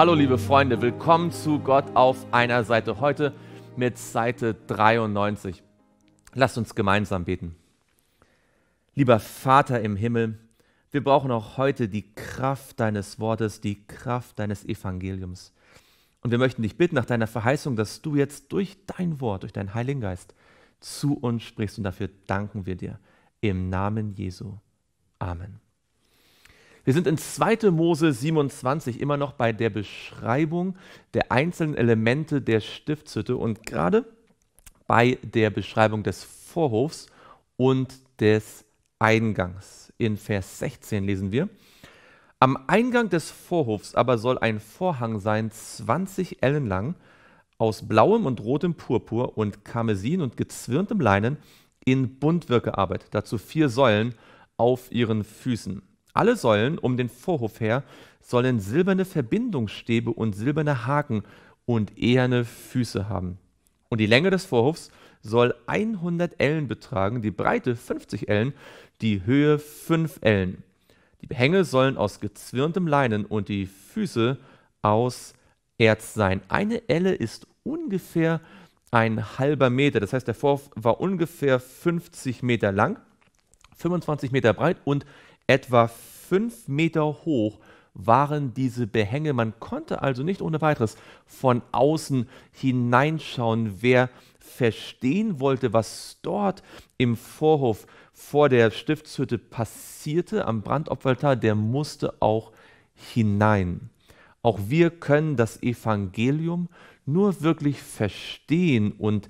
Hallo liebe Freunde, willkommen zu Gott auf einer Seite. Heute mit Seite 93. Lasst uns gemeinsam beten. Lieber Vater im Himmel, wir brauchen auch heute die Kraft deines Wortes, die Kraft deines Evangeliums. Und wir möchten dich bitten nach deiner Verheißung, dass du jetzt durch dein Wort, durch deinen Heiligen Geist zu uns sprichst. Und dafür danken wir dir. Im Namen Jesu. Amen. Wir sind in 2. Mose 27 immer noch bei der Beschreibung der einzelnen Elemente der Stiftshütte und gerade bei der Beschreibung des Vorhofs und des Eingangs. In Vers 16 lesen wir, am Eingang des Vorhofs aber soll ein Vorhang sein, 20 Ellen lang, aus blauem und rotem Purpur und Karmesin und gezwirntem Leinen in Buntwirkearbeit, dazu vier Säulen auf ihren Füßen. Alle Säulen um den Vorhof her sollen silberne Verbindungsstäbe und silberne Haken und eherne Füße haben. Und die Länge des Vorhofs soll 100 Ellen betragen, die Breite 50 Ellen, die Höhe 5 Ellen. Die Behänge sollen aus gezwirntem Leinen und die Füße aus Erz sein. Eine Elle ist ungefähr ein halber Meter. Das heißt, der Vorhof war ungefähr 50 Meter lang, 25 Meter breit und etwa fünf Meter hoch waren diese Behänge. Man konnte also nicht ohne weiteres von außen hineinschauen. Wer verstehen wollte, was dort im Vorhof vor der Stiftshütte passierte am Brandopfaltar, der musste auch hinein. Auch wir können das Evangelium nur wirklich verstehen und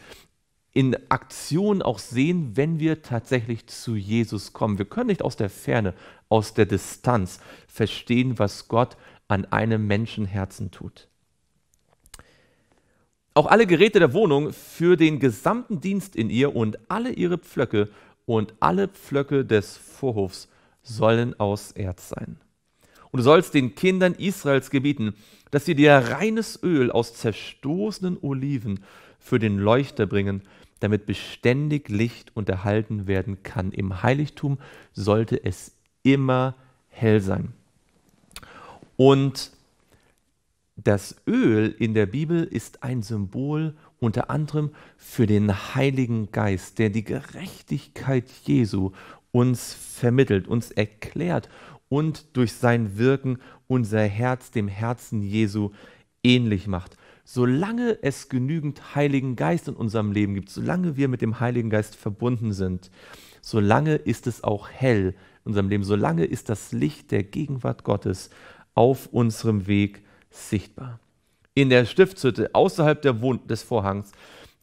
in Aktion auch sehen, wenn wir tatsächlich zu Jesus kommen. Wir können nicht aus der Ferne, aus der Distanz verstehen, was Gott an einem Menschenherzen tut. Auch alle Geräte der Wohnung für den gesamten Dienst in ihr und alle ihre Pflöcke und alle Pflöcke des Vorhofs sollen aus Erz sein. Und du sollst den Kindern Israels gebieten, dass sie dir reines Öl aus zerstoßenen Oliven für den Leuchter bringen, damit beständig Licht unterhalten werden kann. Im Heiligtum sollte es immer hell sein. Und das Öl in der Bibel ist ein Symbol unter anderem für den Heiligen Geist, der die Gerechtigkeit Jesu uns vermittelt, uns erklärt und durch sein Wirken unser Herz dem Herzen Jesu ähnlich macht solange es genügend Heiligen Geist in unserem Leben gibt, solange wir mit dem Heiligen Geist verbunden sind, solange ist es auch hell in unserem Leben, solange ist das Licht der Gegenwart Gottes auf unserem Weg sichtbar. In der Stiftshütte außerhalb des Vorhangs,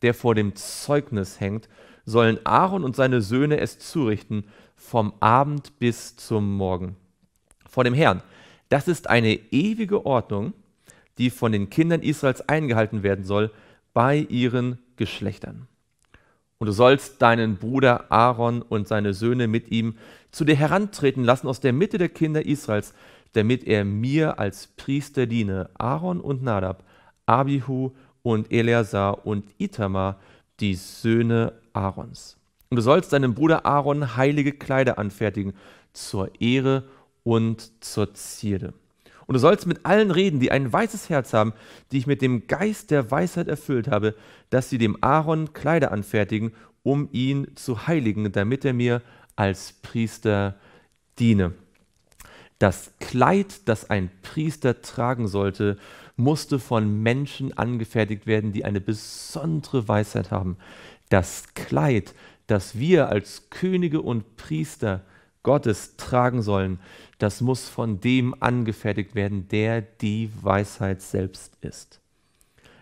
der vor dem Zeugnis hängt, sollen Aaron und seine Söhne es zurichten, vom Abend bis zum Morgen. Vor dem Herrn. Das ist eine ewige Ordnung, die von den Kindern Israels eingehalten werden soll, bei ihren Geschlechtern. Und du sollst deinen Bruder Aaron und seine Söhne mit ihm zu dir herantreten lassen aus der Mitte der Kinder Israels, damit er mir als Priester diene. Aaron und Nadab, Abihu und Eleazar und Itamar, die Söhne Aarons. Und du sollst deinem Bruder Aaron heilige Kleider anfertigen, zur Ehre und zur Zierde. Und du sollst mit allen reden, die ein weißes Herz haben, die ich mit dem Geist der Weisheit erfüllt habe, dass sie dem Aaron Kleider anfertigen, um ihn zu heiligen, damit er mir als Priester diene. Das Kleid, das ein Priester tragen sollte, musste von Menschen angefertigt werden, die eine besondere Weisheit haben. Das Kleid, das wir als Könige und Priester Gottes tragen sollen, das muss von dem angefertigt werden, der die Weisheit selbst ist.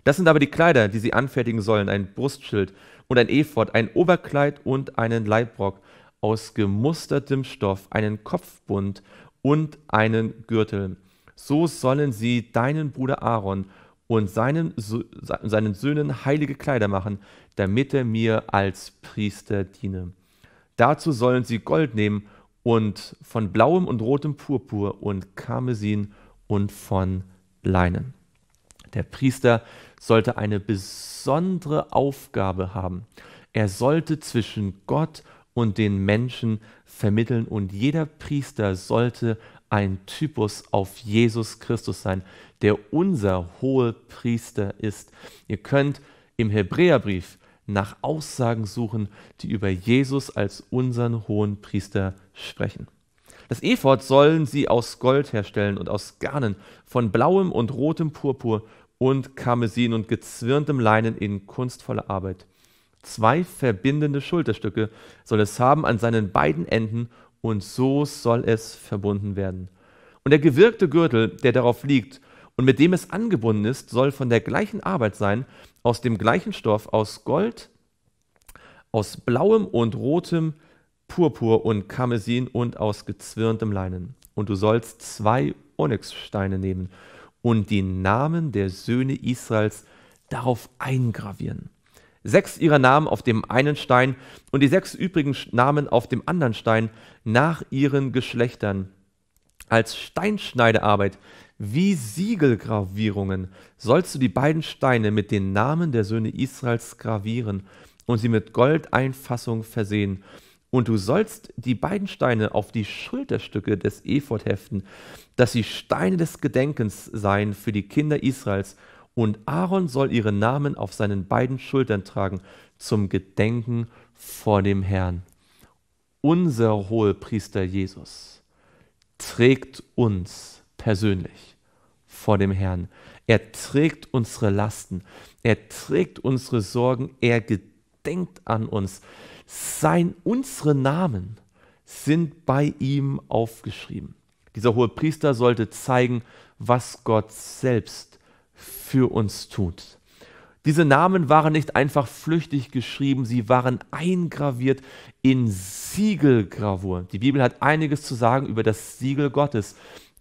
Das sind aber die Kleider, die sie anfertigen sollen, ein Brustschild und ein Ephod, ein Oberkleid und einen Leibrock aus gemustertem Stoff, einen Kopfbund und einen Gürtel. So sollen sie deinen Bruder Aaron und seinen, seinen Söhnen heilige Kleider machen, damit er mir als Priester diene. Dazu sollen sie Gold nehmen und von blauem und rotem Purpur und Karmesin und von Leinen. Der Priester sollte eine besondere Aufgabe haben. Er sollte zwischen Gott und den Menschen vermitteln und jeder Priester sollte ein Typus auf Jesus Christus sein, der unser hohe Priester ist. Ihr könnt im Hebräerbrief nach Aussagen suchen, die über Jesus als unseren hohen Priester sprechen. Das Ephod sollen sie aus Gold herstellen und aus Garnen, von blauem und rotem Purpur und Karmesin und gezwirntem Leinen in kunstvoller Arbeit. Zwei verbindende Schulterstücke soll es haben an seinen beiden Enden und so soll es verbunden werden. Und der gewirkte Gürtel, der darauf liegt, und mit dem es angebunden ist, soll von der gleichen Arbeit sein, aus dem gleichen Stoff, aus Gold, aus blauem und rotem, Purpur und Karmesin und aus gezwirntem Leinen. Und du sollst zwei Onyxsteine nehmen und die Namen der Söhne Israels darauf eingravieren. Sechs ihrer Namen auf dem einen Stein und die sechs übrigen Namen auf dem anderen Stein nach ihren Geschlechtern als Steinschneidearbeit wie Siegelgravierungen sollst du die beiden Steine mit den Namen der Söhne Israels gravieren und sie mit Goldeinfassung versehen. Und du sollst die beiden Steine auf die Schulterstücke des Ephod heften, dass sie Steine des Gedenkens seien für die Kinder Israels. Und Aaron soll ihre Namen auf seinen beiden Schultern tragen, zum Gedenken vor dem Herrn. Unser Hohepriester Jesus trägt uns persönlich vor dem Herrn. Er trägt unsere Lasten, er trägt unsere Sorgen, er gedenkt an uns. Sein, unsere Namen sind bei ihm aufgeschrieben. Dieser hohe Priester sollte zeigen, was Gott selbst für uns tut. Diese Namen waren nicht einfach flüchtig geschrieben, sie waren eingraviert in Siegelgravur. Die Bibel hat einiges zu sagen über das Siegel Gottes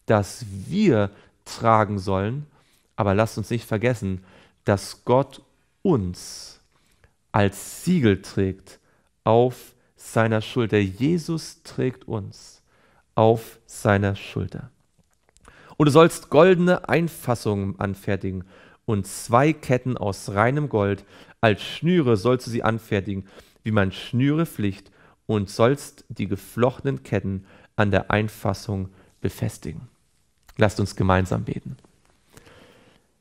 das wir tragen sollen. Aber lasst uns nicht vergessen, dass Gott uns als Siegel trägt auf seiner Schulter. Jesus trägt uns auf seiner Schulter. Und du sollst goldene Einfassungen anfertigen und zwei Ketten aus reinem Gold. Als Schnüre sollst du sie anfertigen, wie man Schnüre pflicht, und sollst die geflochtenen Ketten an der Einfassung befestigen. Lasst uns gemeinsam beten.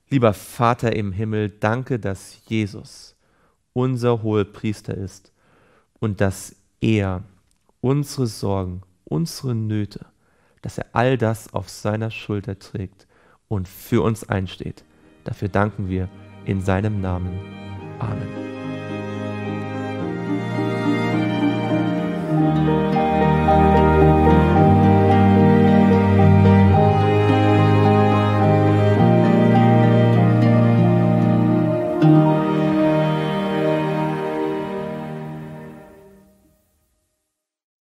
Lieber Vater im Himmel, danke, dass Jesus unser Hohepriester ist und dass er unsere Sorgen, unsere Nöte, dass er all das auf seiner Schulter trägt und für uns einsteht. Dafür danken wir in seinem Namen. Amen.